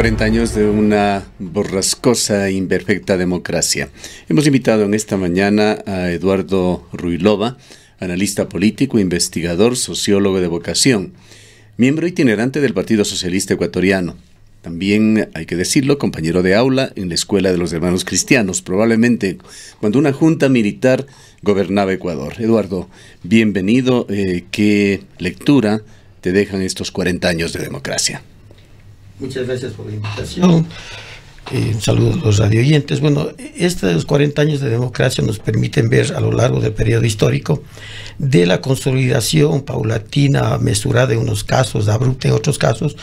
40 años de una borrascosa e imperfecta democracia. Hemos invitado en esta mañana a Eduardo Ruilova, analista político, investigador, sociólogo de vocación, miembro itinerante del Partido Socialista Ecuatoriano. También, hay que decirlo, compañero de aula en la Escuela de los Hermanos Cristianos, probablemente cuando una junta militar gobernaba Ecuador. Eduardo, bienvenido. Eh, ¿Qué lectura te dejan estos 40 años de democracia? Muchas gracias por la invitación. Eh, saludos a los radioyentes. Bueno, estos 40 años de democracia nos permiten ver a lo largo del periodo histórico de la consolidación paulatina, mesurada en unos casos, abrupta en otros casos,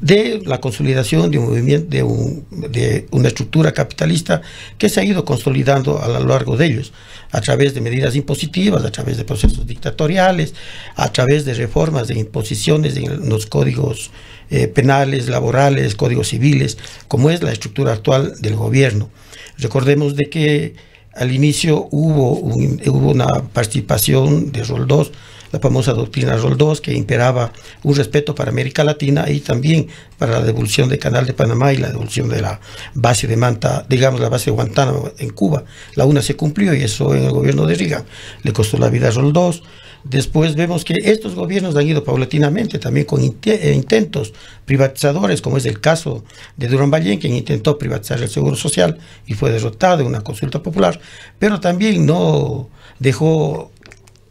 de la consolidación de un movimiento, de, una estructura capitalista que se ha ido consolidando a lo largo de ellos, a través de medidas impositivas, a través de procesos dictatoriales, a través de reformas, de imposiciones en los códigos eh, penales, laborales, códigos civiles, como es la estructura actual del gobierno. Recordemos de que al inicio hubo, hubo una participación de Roldós, la famosa doctrina Roldós, que imperaba un respeto para América Latina y también para la devolución del Canal de Panamá y la devolución de la base de Manta, digamos la base de Guantánamo en Cuba. La una se cumplió y eso en el gobierno de Riga le costó la vida a Roldós. Después vemos que estos gobiernos han ido paulatinamente también con eh, intentos privatizadores, como es el caso de Durán Ballén, quien intentó privatizar el Seguro Social y fue derrotado en una consulta popular, pero también no dejó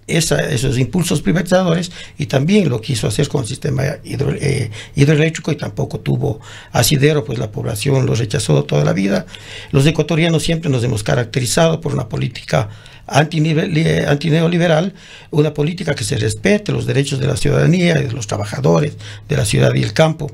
esos impulsos privatizadores y también lo quiso hacer con el sistema eh, hidroeléctrico y tampoco tuvo asidero, pues la población lo rechazó toda la vida. Los ecuatorianos siempre nos hemos caracterizado por una política eh, antineoliberal, una política que se respete los derechos de la ciudadanía, de los trabajadores, de la ciudad y el campo.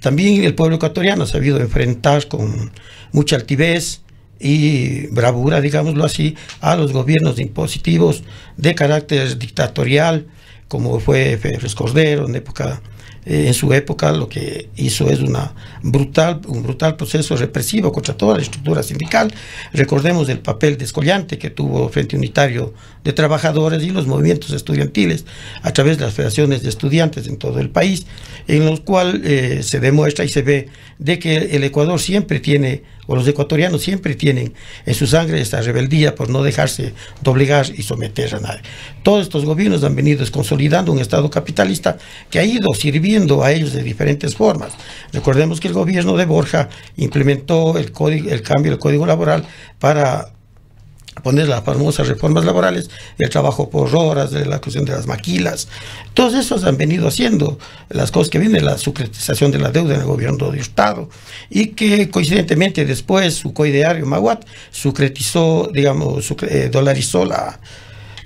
También el pueblo ecuatoriano ha sabido enfrentar con mucha altivez y bravura, digámoslo así, a los gobiernos impositivos de carácter dictatorial, como fue F. Cordero en época eh, en su época lo que hizo es una brutal, un brutal proceso represivo contra toda la estructura sindical. Recordemos el papel descollante que tuvo Frente Unitario de Trabajadores y los movimientos estudiantiles a través de las federaciones de estudiantes en todo el país, en los cual eh, se demuestra y se ve de que el Ecuador siempre tiene o los ecuatorianos siempre tienen en su sangre esta rebeldía por no dejarse doblegar y someter a nadie. Todos estos gobiernos han venido consolidando un Estado capitalista que ha ido sirviendo a ellos de diferentes formas. Recordemos que el gobierno de Borja implementó el, código, el cambio del Código Laboral para poner las famosas reformas laborales, el trabajo por horas, la cuestión de las maquilas. Todos esos han venido haciendo las cosas que vienen, la sucretización de la deuda en el gobierno de Estado, y que coincidentemente después su coideario Maguat sucretizó, digamos, sucre, eh, dolarizó la,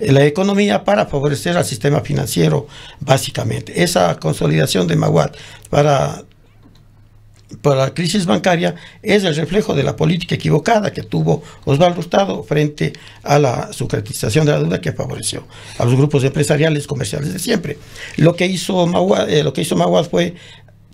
la economía para favorecer al sistema financiero, básicamente. Esa consolidación de Maguat para para la crisis bancaria es el reflejo de la política equivocada que tuvo Osvaldo Hurtado frente a la sucretización de la deuda que favoreció a los grupos empresariales comerciales de siempre. Lo que hizo eh, lo que hizo fue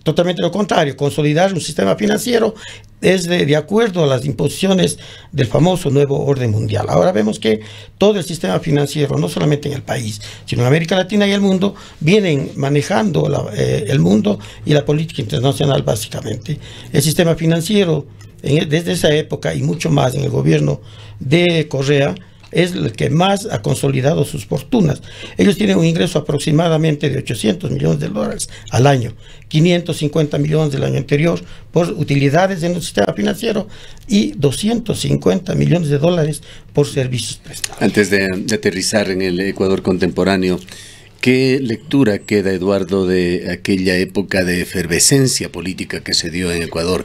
totalmente lo contrario, consolidar un sistema financiero es de acuerdo a las imposiciones del famoso nuevo orden mundial. Ahora vemos que todo el sistema financiero, no solamente en el país, sino en América Latina y el mundo, vienen manejando eh, el mundo y la política internacional básicamente. El sistema financiero desde esa época y mucho más en el gobierno de Correa es el que más ha consolidado sus fortunas. Ellos tienen un ingreso aproximadamente de 800 millones de dólares al año, 550 millones del año anterior por utilidades en el sistema financiero y 250 millones de dólares por servicios prestados. Antes de, aterrizar en el Ecuador contemporáneo, ¿Qué lectura queda, Eduardo, de aquella época de efervescencia política que se dio en Ecuador,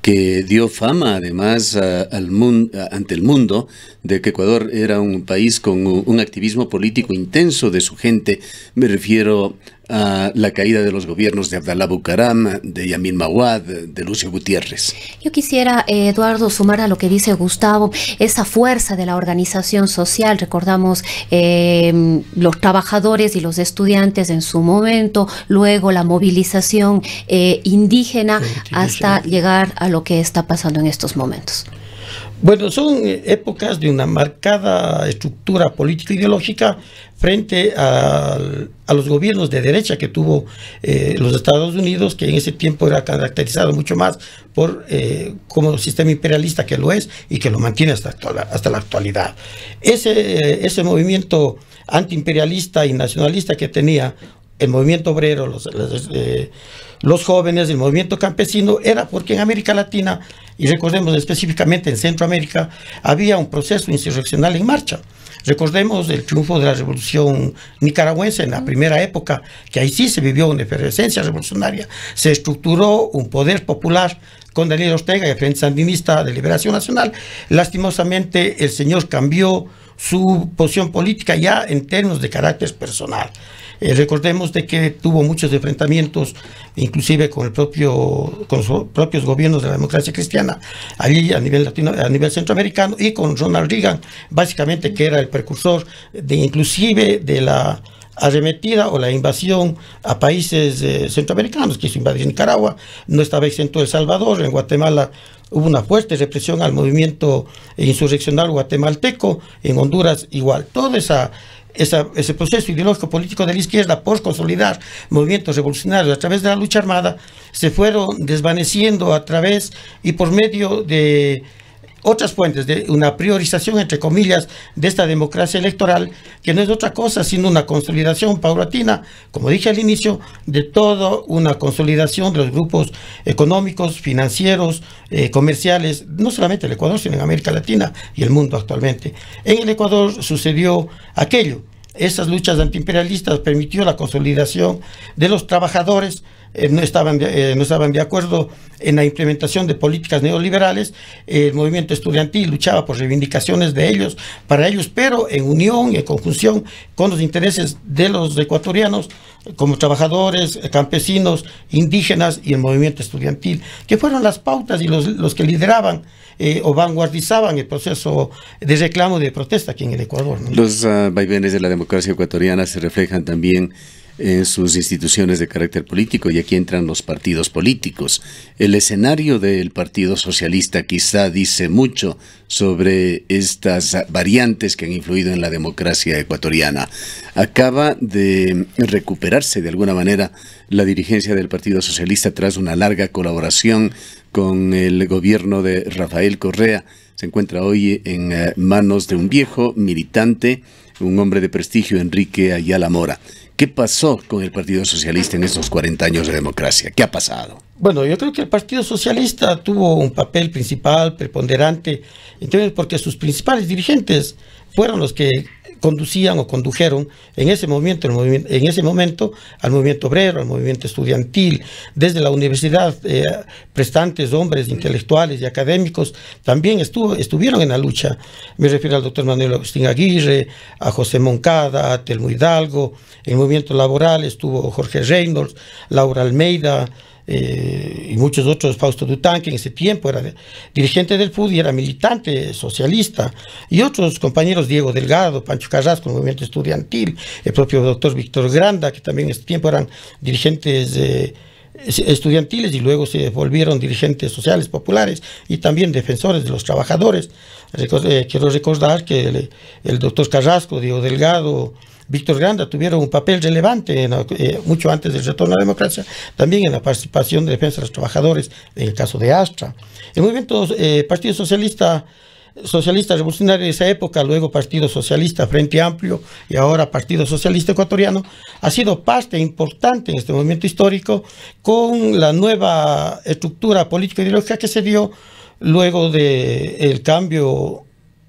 que dio fama además al mundo, ante el mundo de que Ecuador era un país con un activismo político intenso de su gente. Me refiero a la caída de los gobiernos de Abdalá Bucaram, de Yamín Mawad, de Lucio Gutiérrez. Yo quisiera, eh, Eduardo, sumar a lo que dice Gustavo, esa fuerza de la organización social. Recordamos eh, los trabajadores y los estudiantes en su momento, luego la movilización eh, indígena hasta llegar a lo que está pasando en estos momentos. Bueno, son eh, épocas de una marcada estructura política ideológica frente a, los gobiernos de derecha que tuvo eh, los Estados Unidos, que en ese tiempo era caracterizado mucho más por eh, como sistema imperialista que lo es y que lo mantiene hasta, hasta la actualidad. Ese, ese movimiento antiimperialista y nacionalista que tenía el movimiento obrero, este, los, jóvenes, el movimiento campesino, era porque en América Latina, y recordemos específicamente en Centroamérica, había un proceso insurreccional en marcha. Recordemos el triunfo de la revolución nicaragüense en la primera época, que ahí sí se vivió una efervescencia revolucionaria. Se estructuró un poder popular con Daniel Ortega y el Frente Sandinista de Liberación Nacional. Lastimosamente, el señor cambió su posición política ya en términos de carácter personal. Eh, recordemos de que tuvo muchos enfrentamientos, inclusive con el propio, con los propios gobiernos de la democracia cristiana, allí a nivel latino, a nivel centroamericano, y con Ronald Reagan, básicamente que era el precursor de inclusive de la arremetida o la invasión a países eh, centroamericanos, centroamericanos, quiso invadir Nicaragua, no estaba exento El Salvador, en Guatemala hubo una fuerte represión al movimiento insurreccional guatemalteco, en Honduras igual, toda esa ese proceso ideológico político de la izquierda por consolidar movimientos revolucionarios a través de la lucha armada se fueron desvaneciendo a través y por medio de otras fuentes de una priorización, entre comillas, de esta democracia electoral, que no es otra cosa sino una consolidación paulatina, como dije al inicio, de toda una consolidación de los grupos económicos, financieros, eh, comerciales, no solamente el Ecuador, sino en América Latina y el mundo actualmente. En el Ecuador sucedió aquello. Esas luchas antiimperialistas permitió la consolidación de los trabajadores, eh, no, estaban de, eh, no estaban de acuerdo en la implementación de políticas neoliberales. el movimiento estudiantil luchaba por reivindicaciones de ellos, para ellos, pero en unión y en conjunción con los intereses de los ecuatorianos como trabajadores, campesinos, indígenas y el movimiento estudiantil, que fueron las pautas y los, los que lideraban eh, o vanguardizaban el proceso de reclamo y de protesta aquí en el Ecuador. Los ah, vaivenes de la democracia ecuatoriana se reflejan también en sus instituciones de carácter político y aquí entran los partidos políticos. El escenario del Partido Socialista quizá dice mucho sobre estas variantes que han influido en la democracia ecuatoriana. Acaba de recuperarse de alguna manera la dirigencia del Partido Socialista tras una larga colaboración con el gobierno de Rafael Correa. Se encuentra hoy en eh, manos de un viejo militante, un hombre de prestigio, Enrique Ayala Mora. ¿Qué pasó con el Partido Socialista en estos 40 años de democracia? ¿Qué ha pasado? Bueno, yo creo que el Partido Socialista tuvo un papel principal, preponderante, entonces, porque sus principales dirigentes fueron los que conducían o condujeron en ese momento, en ese momento al movimiento obrero, al movimiento estudiantil, desde la universidad, eh, prestantes, hombres, intelectuales y académicos, también estuvo, estuvieron en la lucha. Me refiero al doctor Manuel Agustín Aguirre, a José Moncada, a Telmo Hidalgo, en el movimiento laboral estuvo Jorge Reynolds, Laura Almeida, eh, y muchos otros, Fausto Dután, que en ese tiempo era dirigente del PUD y era militante socialista, y otros compañeros, Diego Delgado, Pancho Carrasco, el movimiento estudiantil, el propio doctor Víctor Granda, que también en ese tiempo eran dirigentes eh, estudiantiles y luego se volvieron dirigentes sociales populares y también defensores de los trabajadores. Eh, quiero recordar que el doctor Carrasco, Diego Delgado, Víctor Granda tuvieron un papel relevante eh, mucho antes del retorno a la democracia, también en la participación de defensa de los trabajadores, en el caso de Astra. El movimiento eh, Partido Socialista Socialista Revolucionario de esa época, luego Partido Socialista Frente Amplio y ahora Partido Socialista Ecuatoriano, ha sido parte importante en este movimiento histórico con la nueva estructura política ideológica que se dio luego del cambio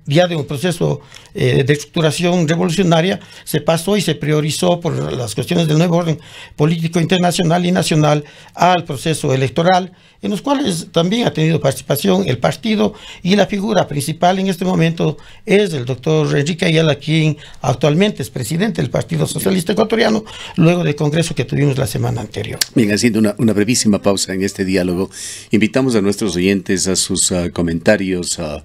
ya de un proceso eh, de estructuración revolucionaria, se pasó y se priorizó por las cuestiones del nuevo orden político internacional y nacional al proceso electoral, en los cuales también ha tenido participación el partido y la figura principal en este momento es el doctor Enrique Ayala, quien actualmente es presidente del Partido Socialista Ecuatoriano, luego del Congreso que tuvimos la semana anterior. Bien, haciendo una, brevísima pausa en este diálogo, invitamos a nuestros oyentes a sus ah, comentarios. a ah,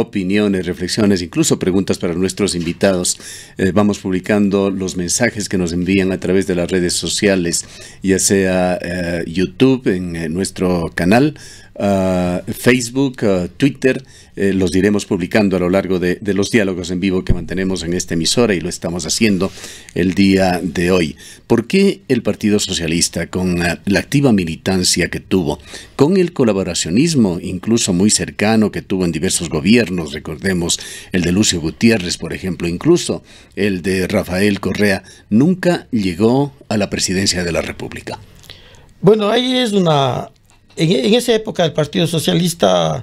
opiniones, reflexiones, incluso preguntas para nuestros invitados. Eh, vamos publicando los mensajes que nos envían a través de las redes sociales, ya sea eh, YouTube, en eh, nuestro canal eh, Facebook, eh, Twitter. Eh, los diremos publicando a lo largo de, los diálogos en vivo que mantenemos en esta emisora y lo estamos haciendo el día de hoy. ¿Por qué el Partido Socialista, con la, la activa militancia que tuvo, con el colaboracionismo incluso muy cercano que tuvo en diversos gobiernos, recordemos el de Lucio Gutiérrez, por ejemplo, incluso el de Rafael Correa, nunca llegó a la presidencia de la República? Bueno, ahí es una en, esa época el Partido Socialista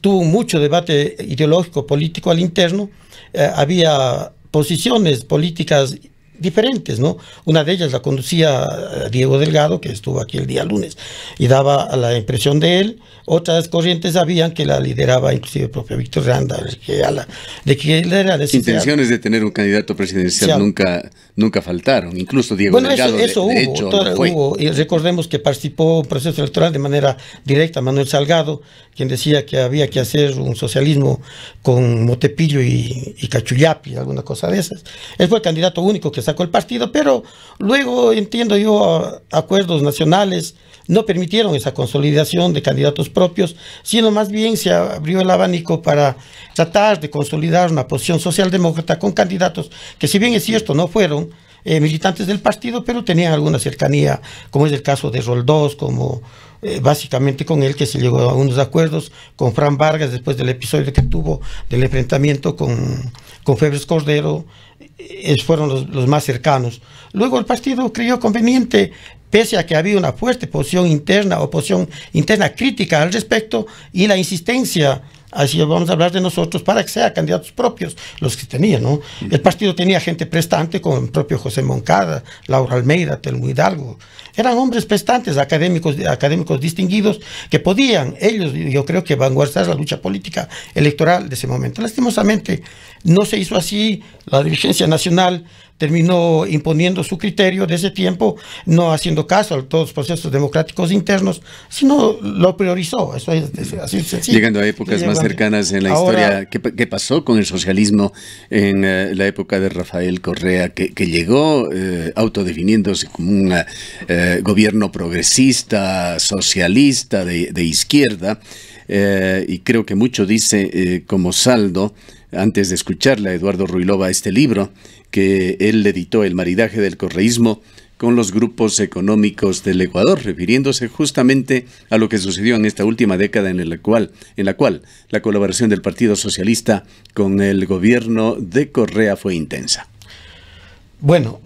tuvo mucho debate ideológico, político al interno, eh, había posiciones políticas diferentes, ¿no? Una de ellas la conducía eh, Diego Delgado, que estuvo aquí el día lunes, y daba la impresión de él. Otras corrientes sabían que la lideraba inclusive el propio Víctor Randa, que de que él era de Intenciones de tener un candidato presidencial nunca, nunca faltaron, incluso Diego Delgado. Bueno, eso, hubo, hubo, y recordemos que participó en un proceso electoral de manera directa Manuel Salgado, quien decía que había que hacer un socialismo con Motepillo y, y Cachullapi, alguna cosa de esas. Él fue el candidato único que se sacó el partido, pero luego entiendo yo acuerdos nacionales no permitieron esa consolidación de candidatos propios, sino más bien se abrió el abanico para tratar de consolidar una posición socialdemócrata con candidatos que si bien es cierto no fueron eh, militantes del partido, pero tenían alguna cercanía, como es el caso de Roldós, como eh, básicamente con él que se llegó a unos acuerdos, con Fran Vargas después del episodio que tuvo del enfrentamiento con, con Febres Cordero, fueron los, más cercanos. Luego el partido creyó conveniente, pese a que había una fuerte posición interna, o posición interna crítica al respecto y la insistencia, así vamos a hablar de nosotros, para que sean candidatos propios los que tenían. El partido tenía gente prestante, como el propio José Moncada, Laura Almeida, Telmo Hidalgo. Eran hombres prestantes, académicos, académicos distinguidos, que podían ellos, yo creo que, vanguardar la lucha política electoral de ese momento. Lastimosamente, no se hizo así, la dirigencia nacional terminó imponiendo su criterio de ese tiempo, no haciendo caso a todos los procesos democráticos internos, sino lo priorizó. Llegando a épocas más cercanas en la historia, ¿qué, pasó con el socialismo en eh, la época de Rafael Correa, que, llegó eh, autodefiniéndose como un eh, gobierno progresista, socialista, de izquierda? y creo que mucho dice como saldo antes de escucharle a Eduardo Ruilova este libro que él editó, El maridaje del correísmo con los grupos económicos del Ecuador, refiriéndose justamente a lo que sucedió en esta última década en la cual, en la, cual la colaboración del Partido Socialista con el gobierno de Correa fue intensa. Bueno,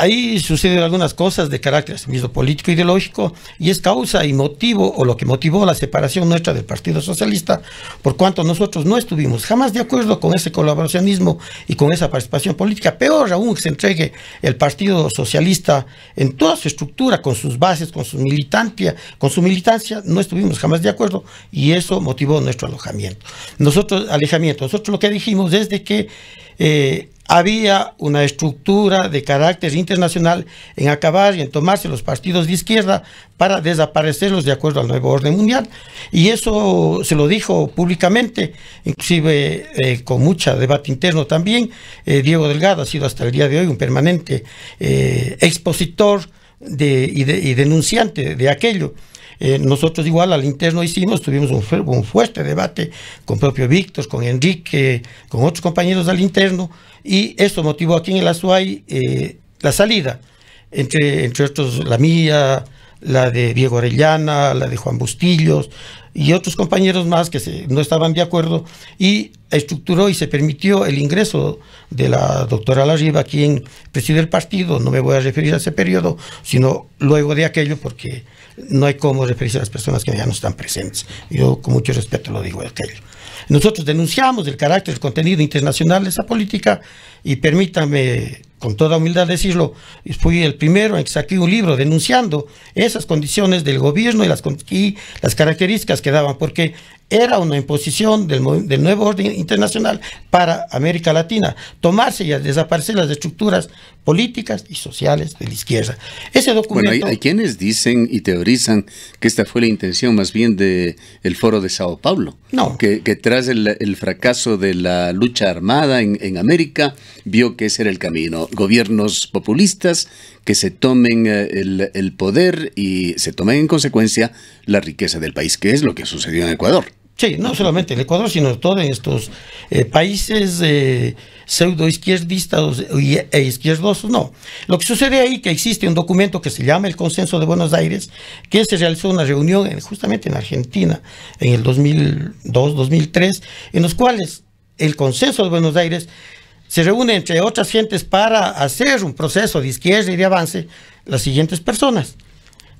ahí suceden algunas cosas de carácter mismo político ideológico y es causa y motivo o lo que motivó la separación nuestra del Partido Socialista, por cuanto nosotros no estuvimos jamás de acuerdo con ese colaboracionismo y con esa participación política. Peor aún que se entregue el Partido Socialista en toda su estructura, con sus bases, con su militancia, con su militancia, no estuvimos jamás de acuerdo y eso motivó nuestro alojamiento. Nosotros, alejamiento, nosotros lo que dijimos es que eh, había una estructura de carácter internacional en acabar y en tomarse los partidos de izquierda para desaparecerlos de acuerdo al nuevo orden mundial. Y eso se lo dijo públicamente, inclusive eh, con mucho debate interno también. Eh, Diego Delgado ha sido hasta el día de hoy un permanente eh, expositor y denunciante de aquello. Eh, nosotros igual al interno hicimos, tuvimos un, fuerte debate con propio Víctor, con Enrique, con otros compañeros al interno, y eso motivó aquí en el Azuay eh, la salida, entre, entre otros la mía, la de Diego Arellana, la de Juan Bustillos y otros compañeros más que no estaban de acuerdo y estructuró y se permitió el ingreso de la doctora Larriba, quien preside el partido, no me voy a referir a ese periodo, sino luego de aquello porque no hay cómo referirse a las personas que ya no están presentes. Yo con mucho respeto lo digo de aquello. Nosotros denunciamos el carácter, el contenido internacional de esa política y permítame con toda humildad decirlo, fui el primero en que saqué un libro denunciando esas condiciones del gobierno y las, las características que daban, porque era una imposición del, nuevo orden internacional para América Latina, tomarse y desaparecer las estructuras políticas y sociales de la izquierda. Ese documento... Bueno, hay, quienes dicen y teorizan que esta fue la intención más bien del el foro de Sao Paulo, no. que, tras el, fracaso de la lucha armada en, América, vio que ese era el camino. Gobiernos populistas que se tomen eh, el poder y se tomen en consecuencia la riqueza del país, que es lo que sucedió en Ecuador. Sí, no solamente el Ecuador, sino todos estos eh, países eh, pseudo-izquierdistas e izquierdosos, no. Lo que sucede ahí que existe un documento que se llama el Consenso de Buenos Aires, que se realizó una reunión justamente en Argentina en el 2002-2003, en los cuales el Consenso de Buenos Aires se reúne entre otras gentes para hacer un proceso de izquierda y de avance las siguientes personas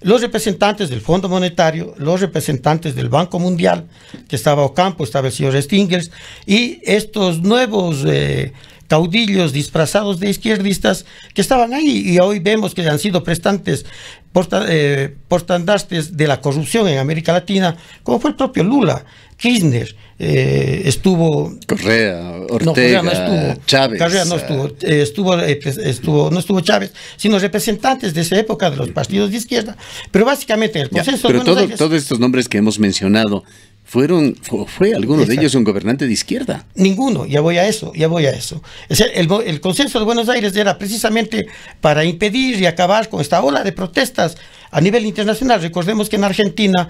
los representantes del Fondo Monetario, los representantes del Banco Mundial, que estaba Ocampo, estaba el señor Stingers, y estos nuevos eh, caudillos disfrazados de izquierdistas que estaban ahí y hoy vemos que han sido prestantes, eh, portandastes de la corrupción en América Latina, como fue el propio Lula. Kirchner eh, estuvo. Correa, Ortega, no, Chávez. Correa no eh. Pues, estuvo, no estuvo Chávez, sino representantes de esa época de los partidos de izquierda. Pero básicamente el consenso. pero todo, todos estos nombres que hemos mencionado fueron, fue alguno de ellos un gobernante de izquierda. Ninguno, ya voy a eso, ya voy a eso. el, consenso de Buenos Aires era precisamente para impedir y acabar con esta ola de protestas a nivel internacional. Recordemos que en Argentina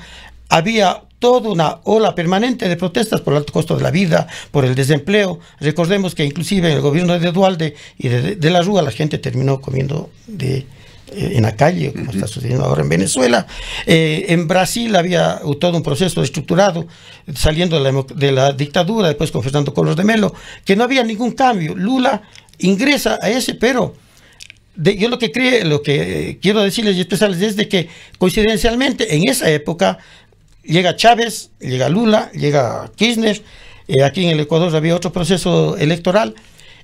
había toda una ola permanente de protestas por el alto costo de la vida, por el desempleo. Recordemos que inclusive en el gobierno de Edualde y de, de la Rúa la gente terminó comiendo de, eh, en la calle, como está sucediendo ahora en Venezuela. Eh, en Brasil había todo un proceso estructurado, saliendo de la, dictadura, después con los Colos de Melo, que no había ningún cambio. Lula ingresa a ese, pero yo lo que creo, lo que eh, quiero decirles y especiales es que coincidencialmente en esa época llega Chávez, llega Lula, llega Kirchner, aquí en el Ecuador había otro proceso electoral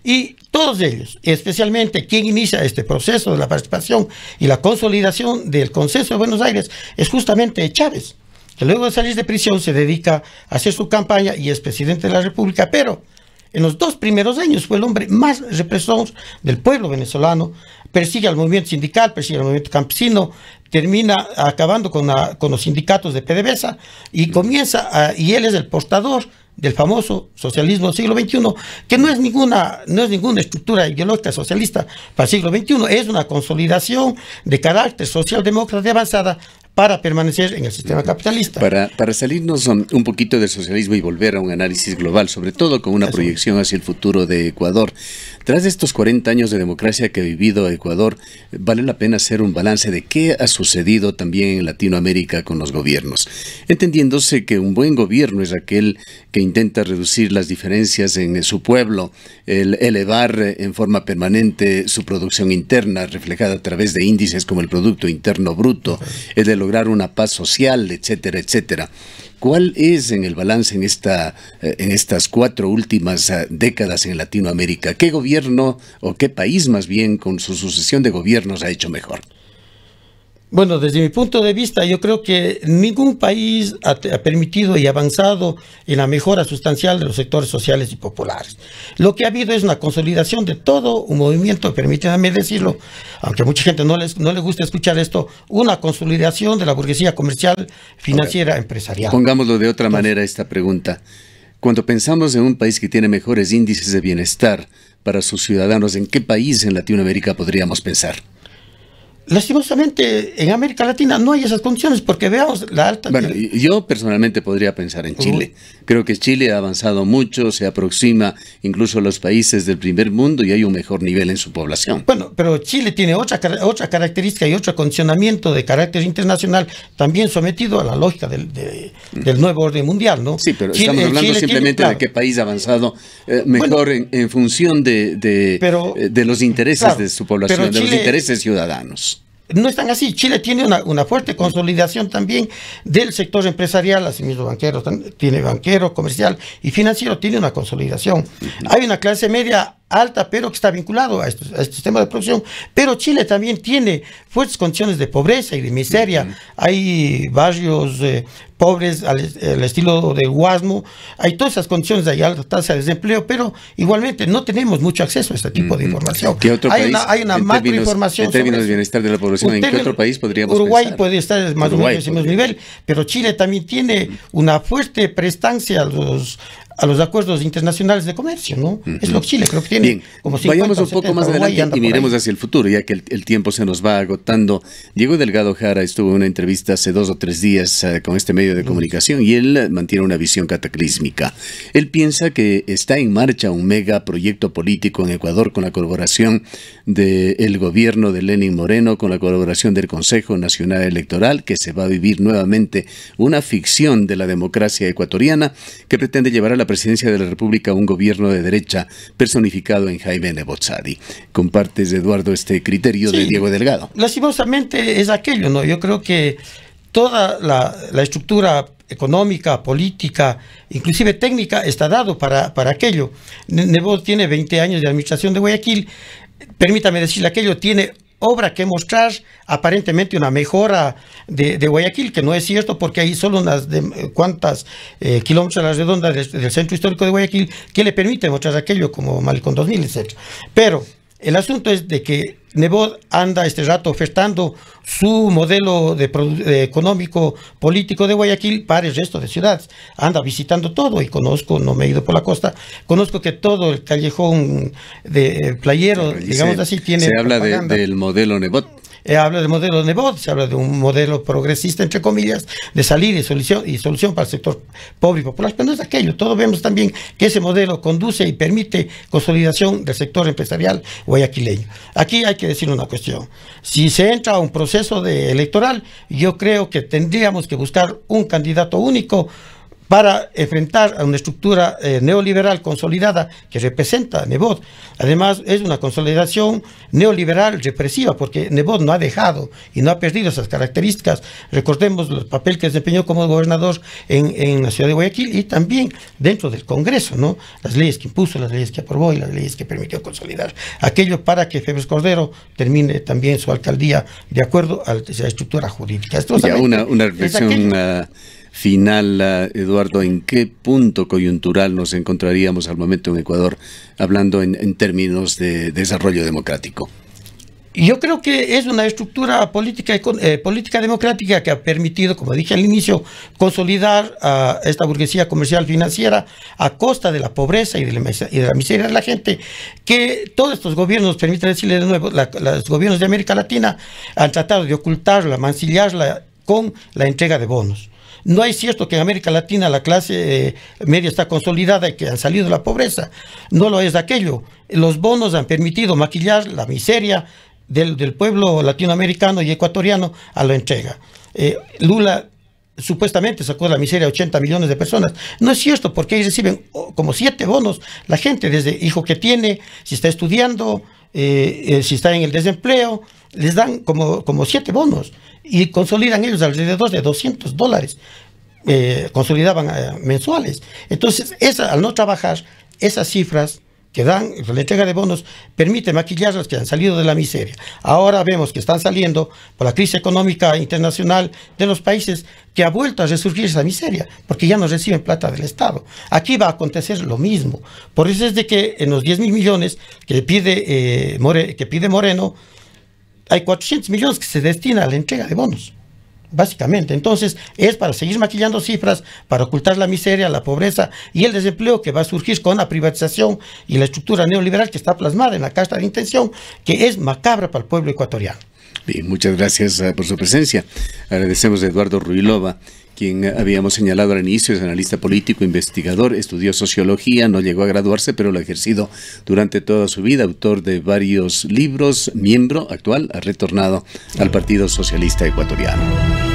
y todos ellos, especialmente quien inicia este proceso de la participación y la consolidación del Consenso de Buenos Aires, es justamente Chávez, que luego de salir de prisión se dedica a hacer su campaña y es presidente de la República, pero en los dos primeros años fue el hombre más represor del pueblo venezolano, persigue al movimiento sindical, persigue al movimiento campesino, termina acabando con, con los sindicatos de PDVSA y comienza, y él es el portador del famoso socialismo del siglo XXI, que no es ninguna, no es ninguna estructura ideológica socialista para el siglo XXI, es una consolidación de carácter socialdemócrata avanzada para permanecer en el sistema capitalista. Para, para salirnos un poquito del socialismo y volver a un análisis global, sobre todo con una proyección hacia el futuro de Ecuador, tras estos 40 años de democracia que ha vivido Ecuador, vale la pena hacer un balance de qué ha sucedido también en Latinoamérica con los gobiernos, entendiéndose que un buen gobierno es aquel que intenta reducir las diferencias en su pueblo, el elevar en forma permanente su producción interna, reflejada a través de índices como el Producto Interno Bruto, el de lograr una paz social, etcétera, etcétera. ¿Cuál es en el balance en, esta, eh, en estas cuatro últimas eh, décadas en Latinoamérica? ¿Qué gobierno o qué país más bien con su sucesión de gobiernos ha hecho mejor? Bueno, desde mi punto de vista, yo creo que ningún país ha, permitido y avanzado en la mejora sustancial de los sectores sociales y populares. Lo que ha habido es una consolidación de todo un movimiento, permítanme decirlo, aunque a mucha gente no, les, no le gusta escuchar esto, una consolidación de la burguesía comercial, financiera, empresarial. Pongámoslo de otra manera esta pregunta. Cuando pensamos en un país que tiene mejores índices de bienestar para sus ciudadanos, ¿en qué país en Latinoamérica podríamos pensar? Lastimosamente, en América Latina no hay esas condiciones porque veamos la alta. yo personalmente podría pensar en Chile. Creo que Chile ha avanzado mucho, se aproxima incluso a los países del primer mundo y hay un mejor nivel en su población. Bueno, pero Chile tiene otra, otra característica y otro condicionamiento de carácter internacional también sometido a la lógica del, nuevo orden mundial, ¿no? Sí, pero estamos hablando simplemente de qué país ha avanzado eh, mejor en, función de, de, eh, los intereses de su población, de los intereses ciudadanos no están así. Chile tiene una, fuerte consolidación también del sector empresarial, asimismo banquero, tiene banquero, comercial y financiero, tiene una consolidación. Hay una clase media alta, pero que está vinculado a, este sistema de producción. Pero Chile también tiene fuertes condiciones de pobreza y de miseria. Hay barrios eh, pobres al, estilo de Guasmo, hay todas esas condiciones, hay alta tasa de desempleo, pero igualmente no tenemos mucho acceso a este tipo de información. hay, una, hay una macroinformación. En términos de bienestar de la población, ¿en qué otro país podríamos Uruguay pensar? puede estar más o menos mismo nivel, pero Chile también tiene una fuerte prestancia a los a los acuerdos internacionales de comercio, ¿no? Es lo que Chile creo que tiene. Como Vayamos un poco más adelante y, miremos hacia el futuro, ya que el, tiempo se nos va agotando. Diego Delgado Jara estuvo en una entrevista hace dos o tres días eh, con este medio de comunicación y él mantiene una visión cataclísmica. Él piensa que está en marcha un mega proyecto político en Ecuador con la colaboración del gobierno de Lenin Moreno, con la colaboración del Consejo Nacional Electoral, que se va a vivir nuevamente una ficción de la democracia ecuatoriana que pretende llevar a la presidencia de la República un gobierno de derecha personificado en Jaime Nebozadi. ¿Compartes, Eduardo, este criterio de Diego Delgado? Lastimosamente es aquello, ¿no? Yo creo que toda la, estructura económica, política, inclusive técnica, está dado para, para aquello. Nebot tiene 20 años de administración de Guayaquil. Permítame decirle aquello, tiene obra que mostrar, aparentemente una mejora de, Guayaquil, que no es cierto porque hay solo unas cuantas eh, kilómetros a la redonda del, centro histórico de Guayaquil que le permite mostrar aquello como Malecón 2000, etc. Pero el asunto es de que Nebot anda este rato ofertando su modelo de, económico político de Guayaquil para el resto de ciudades. Anda visitando todo y conozco, no me he ido por la costa, conozco que todo el callejón de playero, digamos así, tiene... Se habla del modelo Nebot. Eh, habla del modelo de Nebot, se habla de un modelo progresista, entre comillas, de salir y solución, y solución para el sector público, y popular, pero no es aquello. Todos vemos también que ese modelo conduce y permite consolidación del sector empresarial guayaquileño. Aquí hay que decir una cuestión. Si se entra a un proceso electoral, yo creo que tendríamos que buscar un candidato único para enfrentar a una estructura eh, neoliberal consolidada que representa a Nebot. Además, es una consolidación neoliberal represiva, porque Nebot no ha dejado y no ha perdido esas características. Recordemos el papel que desempeñó como gobernador en, la ciudad de Guayaquil y también dentro del Congreso, ¿no? Las leyes que impuso, las leyes que aprobó y las leyes que permitió consolidar. Aquello para que Febres Cordero termine también su alcaldía de acuerdo a la estructura jurídica. Esto, ya, una, una reflexión final, Eduardo, ¿en qué punto coyuntural nos encontraríamos al momento en Ecuador, hablando en, términos de desarrollo democrático? Yo creo que es una estructura política, eh, eh, política democrática que ha permitido, como dije al inicio, consolidar a ah, esta burguesía comercial financiera a costa de la pobreza y de la, miseria de la gente, que todos estos gobiernos, permítanme decirle de nuevo, los gobiernos de América Latina han tratado de ocultarla, mancillarla con la entrega de bonos. No es cierto que en América Latina la clase eh, media está consolidada y que han salido de la pobreza. No lo es aquello. Los bonos han permitido maquillar la miseria del, pueblo latinoamericano y ecuatoriano a la entrega. Eh, Lula supuestamente sacó de la miseria a 80 millones de personas. No es cierto, porque ellos reciben oh, como siete bonos la gente, desde hijo que tiene, si está estudiando, eh, si está en el desempleo, les dan como, como siete bonos y consolidan ellos alrededor de 200 dólares, eh, consolidaban eh, mensuales. Entonces, al no trabajar, esas cifras que dan la entrega de bonos permite maquillar los que han salido de la miseria. Ahora vemos que están saliendo por la crisis económica internacional de los países que ha vuelto a resurgir esa miseria, porque ya no reciben plata del Estado. Aquí va a acontecer lo mismo. Por eso es de que en los 10 mil millones que pide, eh, que pide Moreno, hay 400 millones que se destina a la entrega de bonos, básicamente. Entonces, es para seguir maquillando cifras, para ocultar la miseria, la pobreza y el desempleo que va a surgir con la privatización y la estructura neoliberal que está plasmada en la Carta de Intención, que es macabra para el pueblo ecuatoriano. Bien, muchas gracias eh, por su presencia. Agradecemos a Eduardo Ruilova, quien habíamos señalado al inicio, es analista político, investigador, estudió sociología, no llegó a graduarse, pero lo ha ejercido durante toda su vida, autor de varios libros, miembro actual, ha retornado al Partido Socialista Ecuatoriano.